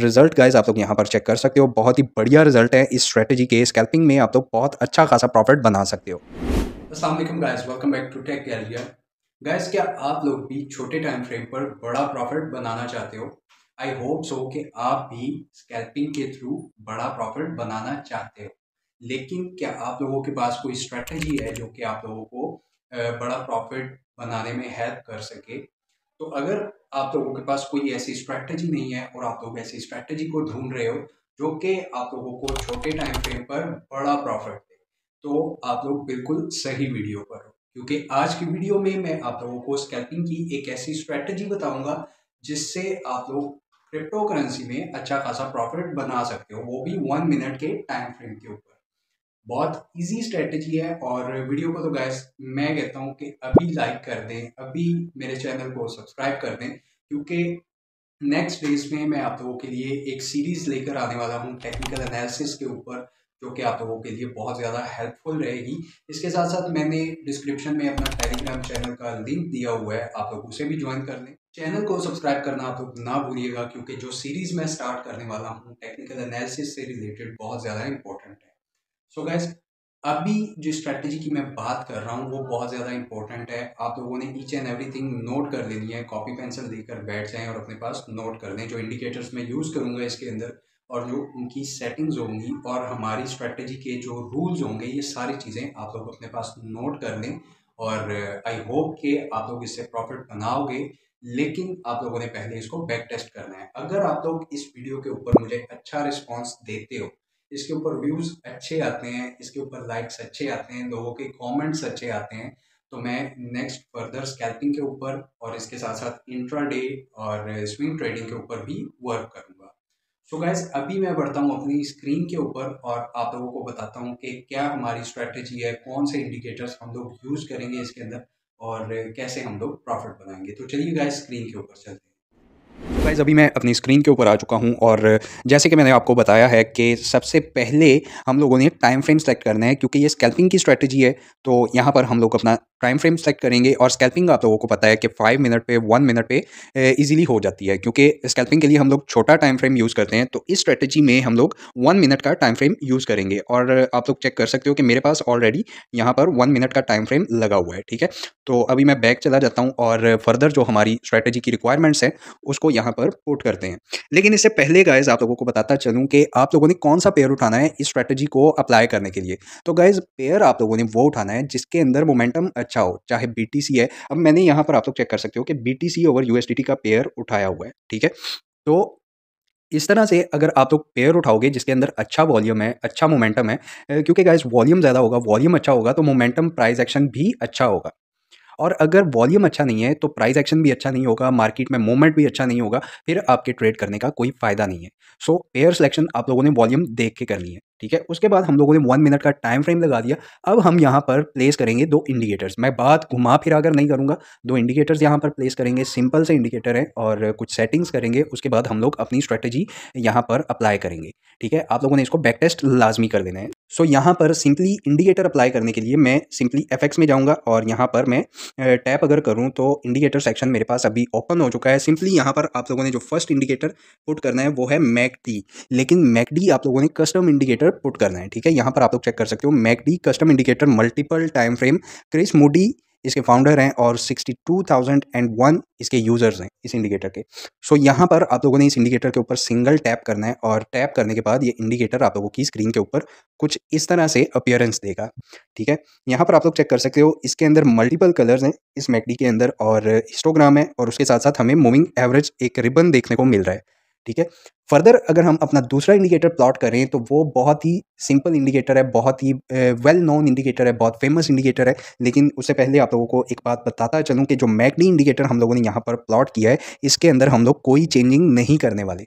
result guys आप लोग यहाँ पर चेक कर सकते हो बहुत ही बढ़िया रिजल्ट है इस स्ट्रेटेजी के स्कैल्पिंग में आप लोग बहुत अच्छा खासा प्रॉफिट बना सकते हो असलम guys welcome back to Tech Galleria guys क्या आप लोग भी छोटे टाइम फ्रेम पर बड़ा प्रॉफिट बनाना चाहते हो आई होप सो कि आप भी स्कैल्पिंग के थ्रू बड़ा प्रॉफिट बनाना चाहते हो लेकिन क्या आप लोगों के पास कोई स्ट्रेटेजी है जो कि आप लोगों को बड़ा प्रॉफिट बनाने में हेल्प कर सके तो अगर आप लोगों के पास कोई ऐसी स्ट्रैटेजी नहीं है और आप लोग ऐसी स्ट्रैटेजी को ढूंढ रहे हो जो कि आप लोगों को छोटे टाइम फ्रेम पर बड़ा प्रॉफिट दे तो आप लोग बिल्कुल सही वीडियो पर हो क्योंकि आज की वीडियो में मैं आप लोगों को स्कैल्पिंग की एक ऐसी स्ट्रैटेजी बताऊंगा जिससे आप लोग क्रिप्टो करेंसी में अच्छा खासा प्रॉफिट बना सकते हो वो भी वन मिनट के टाइम फ्रेम के ऊपर बहुत इजी स्ट्रेटजी है और वीडियो को तो गैस मैं कहता हूँ कि अभी लाइक कर दें अभी मेरे चैनल को सब्सक्राइब कर दें क्योंकि नेक्स्ट डेज में मैं आप लोगों के लिए एक सीरीज़ लेकर आने वाला हूँ टेक्निकल एनालिसिस के ऊपर जो कि आप लोगों के लिए बहुत ज़्यादा हेल्पफुल रहेगी इसके साथ साथ मैंने डिस्क्रिप्शन में अपना टेलीग्राम चैनल का लिंक दिया हुआ है आप लोग उसे भी ज्वाइन कर लें चैनल को सब्सक्राइब करना आप लोग ना भूलिएगा क्योंकि जो सीरीज़ मैं स्टार्ट करने वाला हूँ टेक्निकल एनालिसिस से रिलेटेड बहुत ज़्यादा इंपॉर्टेंट है सो गैस अभी जो स्ट्रैटेजी की मैं बात कर रहा हूँ वो बहुत ज़्यादा इंपॉर्टेंट है आप लोगों ने ईच एंड एवरीथिंग नोट कर लेनी है कॉपी पेंसिल देकर बैठ जाएं और अपने पास नोट कर लें जो इंडिकेटर्स मैं यूज़ करूँगा इसके अंदर और जो उनकी सेटिंग्स होंगी और हमारी स्ट्रैटेजी के जो रूल्स होंगे ये सारी चीज़ें आप लोग अपने पास नोट कर लें और आई होप कि आप लोग इससे प्रॉफिट बनाओगे लेकिन आप लोगों ने पहले इसको बैक टेस्ट करना है अगर आप लोग इस वीडियो के ऊपर मुझे अच्छा रिस्पॉन्स देते हो इसके ऊपर व्यूज़ अच्छे आते हैं इसके ऊपर लाइक्स अच्छे आते हैं लोगों के कमेंट्स अच्छे आते हैं तो मैं नेक्स्ट फर्दर स्कैल्पिंग के ऊपर और इसके साथ साथ इंट्रा डे और स्विंग ट्रेडिंग के ऊपर भी वर्क करूँगा सो so गैस अभी मैं बढ़ता हूँ अपनी स्क्रीन के ऊपर और आप लोगों को बताता हूँ कि क्या हमारी स्ट्रैटेजी है कौन से इंडिकेटर्स हम लोग यूज़ करेंगे इसके अंदर और कैसे हम लोग प्रॉफिट बनाएंगे तो चलिए गैस स्क्रीन के ऊपर चलते हैं गाइज अभी मैं अपनी स्क्रीन के ऊपर आ चुका हूँ और जैसे कि मैंने आपको बताया है कि सबसे पहले हम लोगों ने टाइम फ्रेम सेलेक्ट करना है क्योंकि ये स्कैल्पिंग की स्ट्रैटेजी है तो यहाँ पर हम लोग अपना टाइम फ्रेम सेलेक्ट करेंगे और स्कैल्पिंग आप लोगों को पता है कि फाइव मिनट पे वन मिनट पे इजीली हो जाती है क्योंकि स्कैल्पिंग के लिए हम लोग छोटा टाइम फ्रेम यूज़ करते हैं तो इस स्ट्रेटजी में हम लोग वन मिनट का टाइम फ्रेम यूज़ करेंगे और आप लोग चेक कर सकते हो कि मेरे पास ऑलरेडी यहाँ पर वन मिनट का टाइम फ्रेम लगा हुआ है ठीक है तो अभी मैं बैक चला जाता हूँ और फर्दर जो हमारी स्ट्रैटेजी की रिक्वायरमेंट्स हैं उसको यहाँ पर पोट करते हैं लेकिन इससे पहले गाइज आप लोगों को बताता चलूँ कि आप लोगों ने कौन सा पेयर उठाना है इस स्ट्रैटेजी को अप्लाई करने के लिए तो गाइज पेयर आप लोगों ने वो उठाना है जिसके अंदर मोमेंटम अच्छा हो चाहे बी है अब मैंने यहाँ पर आप लोग चेक कर सकते हो कि बी ओवर यू का पेयर उठाया हुआ है ठीक है तो इस तरह से अगर आप लोग पेयर उठाओगे जिसके अंदर अच्छा वॉल्यूम है अच्छा मोमेंटम है क्योंकि गाइज वॉल्यूम ज़्यादा होगा वॉल्यूम अच्छा होगा तो मोमेंटम प्राइस एक्शन भी अच्छा होगा और अगर वॉल्यूम अच्छा नहीं है तो प्राइस एक्शन भी अच्छा नहीं होगा मार्केट में मूवमेंट भी अच्छा नहीं होगा फिर आपके ट्रेड करने का कोई फायदा नहीं है सो पेयर सिलेक्शन आप लोगों ने वॉल्यूम देख के करनी है ठीक है उसके बाद हम लोगों ने वन मिनट का टाइम फ्रेम लगा दिया अब हम यहाँ पर प्लेस करेंगे दो इंडिकेटर्स मैं बात घुमा फिरा कर नहीं करूँगा दो इंडिकेटर्स यहाँ पर प्लेस करेंगे सिंपल से इंडिकेटर हैं और कुछ सेटिंग्स करेंगे उसके बाद हम लोग अपनी स्ट्रेटेजी यहाँ पर अप्लाई करेंगे ठीक है आप लोगों ने इसको बैक टेस्ट लाजमी कर देना है सो so, यहाँ पर सिंपली इंडिकेटर अप्लाई करने के लिए मैं सिंपली एफ में जाऊँगा और यहाँ पर मैं टैप अगर करूँ तो इंडिकेटर सेक्शन मेरे पास अभी ओपन हो चुका है सिंपली यहाँ पर आप लोगों ने जो फर्स्ट इंडिकेटर पुट करना है वो है मैक लेकिन मैक आप लोगों ने कस्टम इंडिकेटर पर पुट करना है ठीक है यहाँ पर आप लोग चेक कर सकते हो MACD custom indicator multiple time frame Chris Moody इसके फाउंडर हैं और 62,001 इसके यूज़र्स हैं इस इंडिकेटर के सो so, यहाँ पर आप लोगों ने इस इंडिकेटर के ऊपर सिंगल टैप करना है और टैप करने के बाद ये इंडिकेटर आप लोगों की स्क्रीन के ऊपर कुछ इस तरह से अपियरेंस देगा ठीक है यहाँ पर आप लोग चेक कर सकते हो इसके अंदर मल्टीपल कलर्स हैं इस मैकडी के अंदर और हिस्टोग्राम है और उसके साथ साथ हमें मूविंग एवरेज एक रिबन देखने को मिल रहा है ठीक है फर्दर अगर हम अपना दूसरा इंडिकेटर प्लॉट करें तो वो बहुत ही सिंपल इंडिकेटर है बहुत ही वेल नोन इंडिकेटर है बहुत फेमस इंडिकेटर है लेकिन उससे पहले आप लोगों को एक बात बताता चलूँ कि जो मैकडी इंडिकेटर हम लोगों ने यहाँ पर प्लॉट किया है इसके अंदर हम लोग कोई चेंजिंग नहीं करने वाले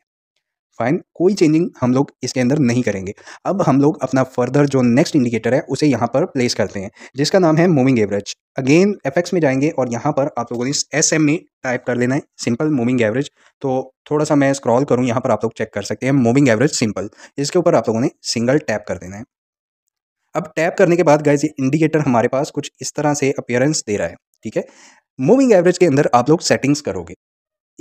फाइन कोई चेंजिंग हम लोग इसके अंदर नहीं करेंगे अब हम लोग अपना फर्दर जो नेक्स्ट इंडिकेटर है उसे यहाँ पर प्लेस करते हैं जिसका नाम है मूविंग एवरेज अगेन एफ में जाएंगे और यहाँ पर आप लोगों ने एस एम में टाइप कर लेना है सिंपल मूविंग एवरेज तो थोड़ा सा मैं स्क्रॉल करूँ यहाँ पर आप लोग चेक कर सकते हैं मूविंग एवरेज सिंपल इसके ऊपर आप लोगों ने सिंगल टैप कर देना है अब टैप करने के बाद गाइज ये इंडिकेटर हमारे पास कुछ इस तरह से अपियरेंस दे रहा है ठीक है मूविंग एवरेज के अंदर आप लोग सेटिंग्स करोगे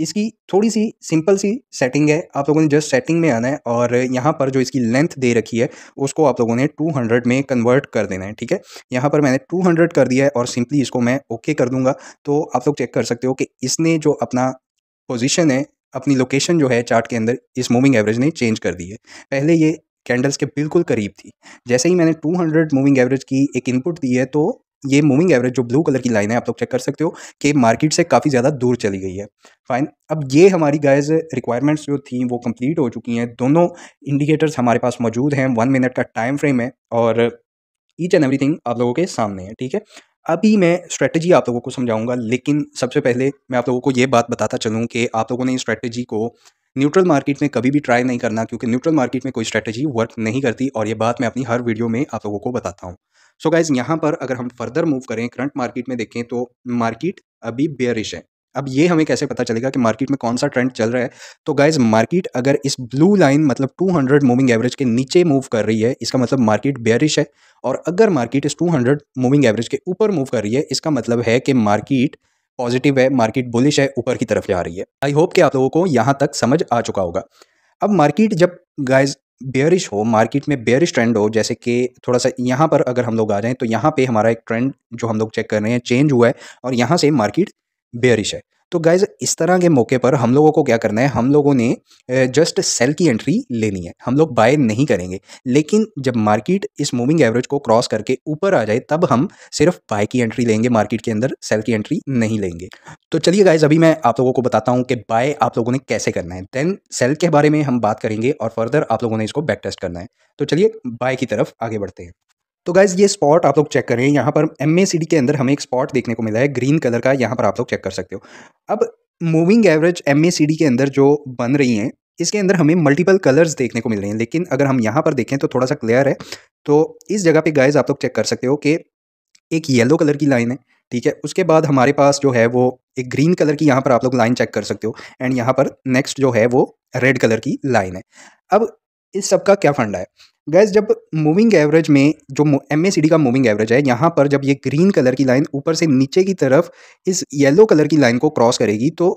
इसकी थोड़ी सी सिंपल सी सेटिंग है आप लोगों ने जस्ट सेटिंग में आना है और यहाँ पर जो इसकी लेंथ दे रखी है उसको आप लोगों ने 200 में कन्वर्ट कर देना है ठीक है यहाँ पर मैंने 200 कर दिया है और सिंपली इसको मैं ओके okay कर दूंगा तो आप लोग चेक कर सकते हो कि इसने जो अपना पोजिशन है अपनी लोकेशन जो है चार्ट के अंदर इस मूविंग एवरेज ने चेंज कर दी है पहले ये कैंडल्स के बिल्कुल करीब थी जैसे ही मैंने 200 मूविंग एवरेज की एक इनपुट दी है तो ये मूविंग एवरेज जो ब्लू कलर की लाइन है आप लोग चेक कर सकते हो कि मार्केट से काफ़ी ज़्यादा दूर चली गई है फाइन अब ये हमारी गाइज रिक्वायरमेंट्स जो थी वो कंप्लीट हो चुकी हैं दोनों इंडिकेटर्स हमारे पास मौजूद हैं वन मिनट का टाइम फ्रेम है और ईच एंड एवरी आप लोगों के सामने है ठीक है अभी मैं स्ट्रेटजी आप लोगों को समझाऊंगा लेकिन सबसे पहले मैं आप लोगों को ये बात बताता चलूँ कि आप लोगों ने इस स्ट्रेटजी को न्यूट्रल मार्केट में कभी भी ट्राई नहीं करना क्योंकि न्यूट्रल मार्केट में कोई स्ट्रैटेजी वर्क नहीं करती और ये बात मैं अपनी हर वीडियो में आप लोगों को बताता हूँ सो गाइज यहाँ पर अगर हम फर्दर मूव करें करंट मार्केट में देखें तो मार्केट अभी बेयरिश है अब ये हमें कैसे पता चलेगा कि मार्केट में कौन सा ट्रेंड चल रहा है तो गाइज मार्केट अगर इस ब्लू लाइन मतलब 200 मूविंग एवरेज के नीचे मूव कर रही है इसका मतलब मार्केट बेयरिश है और अगर मार्केट इस 200 मूविंग एवरेज के ऊपर मूव कर रही है इसका मतलब है कि मार्केट पॉजिटिव है मार्केट बुलिश है ऊपर की तरफ जा रही है आई होप कि आप लोगों को यहाँ तक समझ आ चुका होगा अब मार्केट जब गाइज बेयरिश हो मार्केट में बेयरिश ट्रेंड हो जैसे कि थोड़ा सा यहाँ पर अगर हम लोग आ जाएँ तो यहाँ पे हमारा एक ट्रेंड जो हम लोग चेक कर रहे हैं चेंज हुआ है और यहाँ से मार्केट बेयरिश है तो गाइज इस तरह के मौके पर हम लोगों को क्या करना है हम लोगों ने जस्ट सेल की एंट्री लेनी है हम लोग बाय नहीं करेंगे लेकिन जब मार्केट इस मूविंग एवरेज को क्रॉस करके ऊपर आ जाए तब हम सिर्फ बाय की एंट्री लेंगे मार्केट के अंदर सेल की एंट्री नहीं लेंगे तो चलिए गाइज अभी मैं आप लोगों को बताता हूँ कि बाय आप लोगों ने कैसे करना है देन सेल के बारे में हम बात करेंगे और फर्दर आप लोगों ने इसको बैक टेस्ट करना है तो चलिए बाय की तरफ आगे बढ़ते हैं तो गाइज़ ये स्पॉट आप लोग चेक करें यहाँ पर एम के अंदर हमें एक स्पॉट देखने को मिला है ग्रीन कलर का यहाँ पर आप लोग चेक कर सकते हो अब मूविंग एवरेज एम के अंदर जो बन रही हैं इसके अंदर हमें मल्टीपल कलर्स देखने को मिल रहे हैं लेकिन अगर हम यहाँ पर देखें तो थोड़ा सा क्लियर है तो इस जगह पे गाइज आप लोग चेक कर सकते हो कि एक येलो कलर की लाइन है ठीक है उसके बाद हमारे पास जो है वो एक ग्रीन कलर की यहाँ पर आप लोग लाइन चेक कर सकते हो एंड यहाँ पर नेक्स्ट जो है वो रेड कलर की लाइन है अब इस सब का क्या फंडा है गैस जब मूविंग एवरेज में जो एम का मूविंग एवरेज है यहाँ पर जब ये ग्रीन कलर की लाइन ऊपर से नीचे की तरफ इस येलो कलर की लाइन को क्रॉस करेगी तो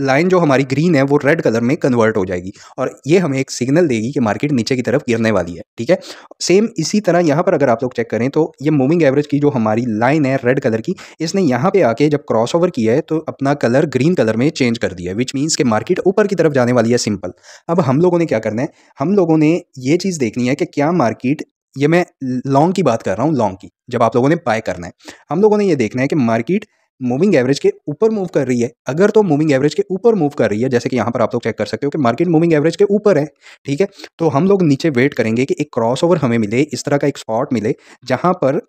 लाइन जो हमारी ग्रीन है वो रेड कलर में कन्वर्ट हो जाएगी और ये हमें एक सिग्नल देगी कि मार्केट नीचे की तरफ गिरने वाली है ठीक है सेम इसी तरह यहाँ पर अगर आप लोग चेक करें तो ये मूविंग एवरेज की जो हमारी लाइन है रेड कलर की इसने यहाँ पे आके जब क्रॉस ओवर किया है तो अपना कलर ग्रीन कलर में चेंज कर दिया है विच मीन्स कि मार्केट ऊपर की तरफ जाने वाली है सिंपल अब हम लोगों ने क्या करना है हम लोगों ने ये चीज़ देखनी है कि क्या मार्केट ये मैं लॉन्ग की बात कर रहा हूँ लॉन्ग की जब आप लोगों ने बाय करना है हम लोगों ने ये देखना है कि मार्केट मूविंग एवरेज के ऊपर मूव कर रही है अगर तो मूविंग एवरेज के ऊपर मूव कर रही है जैसे कि यहाँ पर आप लोग चेक कर सकते हो कि मार्केट मूविंग एवरेज के ऊपर है ठीक है तो हम लोग नीचे वेट करेंगे कि एक क्रॉसओवर हमें मिले इस तरह का एक स्पॉट मिले जहाँ पर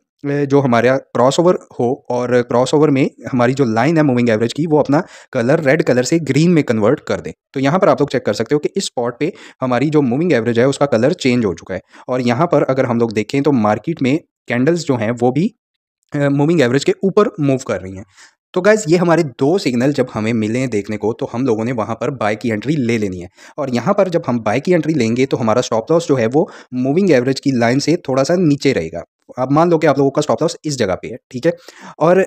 जो हमारा क्रॉसओवर हो और क्रॉसओवर में हमारी जो लाइन है मूविंग एवरेज की वो अपना कलर रेड कलर से ग्रीन में कन्वर्ट कर दे तो यहाँ पर आप लोग चेक कर सकते हो कि इस स्पॉट पे हमारी जो मूविंग एवरेज है उसका कलर चेंज हो चुका है और यहाँ पर अगर हम लोग देखें तो मार्केट में कैंडल्स जो हैं वो भी मूविंग एवरेज के ऊपर मूव कर रही हैं तो गाइज़ ये हमारे दो सिग्नल जब हमें मिले हैं देखने को तो हम लोगों ने वहाँ पर बाय की एंट्री ले लेनी है और यहाँ पर जब हम बाय की एंट्री लेंगे तो हमारा स्टॉप लॉस जो है वो मूविंग एवरेज की लाइन से थोड़ा सा नीचे रहेगा आप मान लो कि आप लोगों का स्टॉप लॉस इस जगह पे है ठीक है और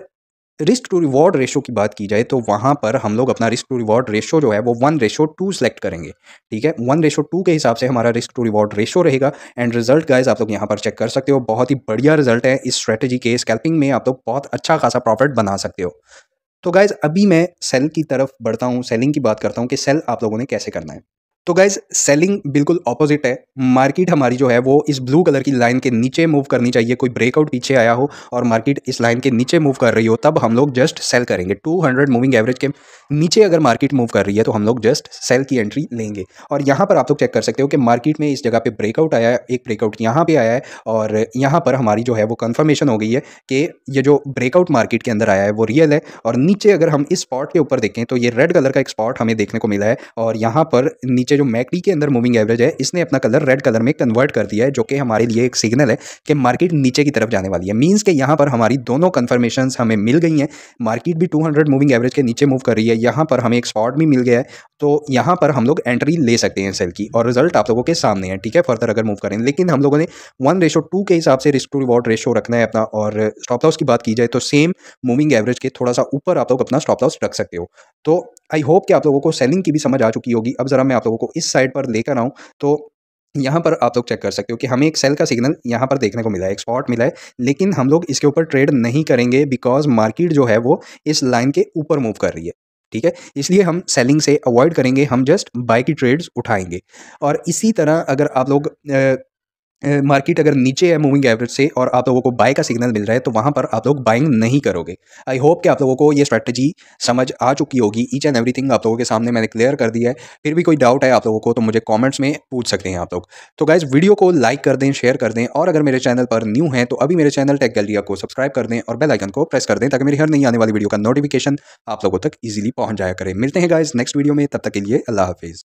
रिस्क टू रिवॉर्ड रेशो की बात की जाए तो वहाँ पर हम लोग अपना रिस्क टू रिवॉर्ड रेशो जो है वो वन रेशो टू सेलेक्ट करेंगे ठीक है वन रेशो टू के हिसाब से हमारा रिस्क टू रिवॉर्ड रेशो रहेगा एंड रिजल्ट गाइज आप लोग यहाँ पर चेक कर सकते हो बहुत ही बढ़िया रिजल्ट है इस स्ट्रेटेजी के स्कैल्पिंग में आप लोग बहुत अच्छा खासा प्रॉफिट बना सकते हो तो गाइज़ अभी मैं सेल की तरफ बढ़ता हूँ सेलिंग की बात करता हूँ कि सेल आप लोगों ने कैसे करना है तो गाइज सेलिंग बिल्कुल ऑपोजिट है मार्केट हमारी जो है वो इस ब्लू कलर की लाइन के नीचे मूव करनी चाहिए कोई ब्रेकआउट पीछे आया हो और मार्केट इस लाइन के नीचे मूव कर रही हो तब हम लोग जस्ट सेल करेंगे 200 मूविंग एवरेज के नीचे अगर मार्केट मूव कर रही है तो हम लोग जस्ट सेल की एंट्री लेंगे और यहाँ पर आप लोग चेक कर सकते हो कि मार्केट में इस जगह पर ब्रेकआउट आया है एक ब्रेकआउट यहाँ पर आया है और यहाँ पर हमारी जो है वो कन्फर्मेशन हो गई है कि ये जो ब्रेकआउट मार्केट के अंदर आया है वो रियल है और नीचे अगर हम इस स्पॉट के ऊपर देखें तो ये रेड कलर का एक स्पॉट हमें देखने को मिला है और यहाँ पर नीचे नीचे जो मैकडी के अंदर मूविंग एवरेज है इसने अपना कलर रेड कलर में कन्वर्ट कर दिया है जो कि हमारे लिए एक सिग्नल है कि मार्केट नीचे की तरफ जाने वाली है मीन्स के यहाँ पर हमारी दोनों कन्फर्मेशन हमें मिल गई हैं मार्केट भी टू मूविंग एवरेज के नीचे मूव कर रही है यहाँ पर हमें एक स्पॉट भी मिल गया है तो यहाँ पर हम लोग एंट्री ले सकते हैं सेल की और रिजल्ट आप लोगों के सामने है ठीक है फर्दर अगर मूव करें लेकिन हम लोगों ने वन रेशो टू के हिसाब से रिस्क टू रिवॉर्ड रेशो रखना है अपना और स्टॉप लॉस की बात की जाए तो सेम मूविंग एवरेज के थोड़ा सा ऊपर आप लोग अपना स्टॉप लॉस रख सकते हो तो आई होप कि आप लोगों को सेलिंग की भी समझ आ चुकी होगी अब जरा मैं आप लोगों को इस साइड पर लेकर आऊँ तो यहाँ पर आप लोग चेक कर सकते हो कि हमें एक सेल का सिग्नल यहाँ पर देखने को मिला है एक स्पॉट मिला है लेकिन हम लोग इसके ऊपर ट्रेड नहीं करेंगे बिकॉज मार्केट जो है वो इस लाइन के ऊपर मूव कर रही है ठीक है इसलिए हम सेलिंग से अवॉइड करेंगे हम जस्ट बाय की ट्रेड्स उठाएंगे और इसी तरह अगर आप लोग मार्केट अगर नीचे है मूविंग एवरेज से और आप लोगों को बाय का सिग्नल मिल रहा है तो वहाँ पर आप लोग बाइंग नहीं करोगे आई होप कि आप लोगों को ये स्ट्रैटेजी समझ आ चुकी होगी ईच एंड एवरीथिंग आप लोगों के सामने मैंने क्लियर कर दिया है फिर भी कोई डाउट है आप लोगों को तो मुझे कॉमेंट्स में पूछ सकते हैं आप लोग तो गाइज़ वीडियो को लाइक कर दें शेयर कर दें और अगर मेरे चैनल पर न्यू है तो अभी मेरे चैनल टेक गलिया को सब्सक्राइब कर दें और बेलाइकन को प्रेस कर दें ताकि मेरी हर नहीं आने वाली वीडियो का नोटिफिकेशन आप लोगों तक ईजिली पहुँच जाया करें मिलते हैं गाइज़ नेक्स्ट वीडियो में तब तक के लिए अल्लाह हाफिज़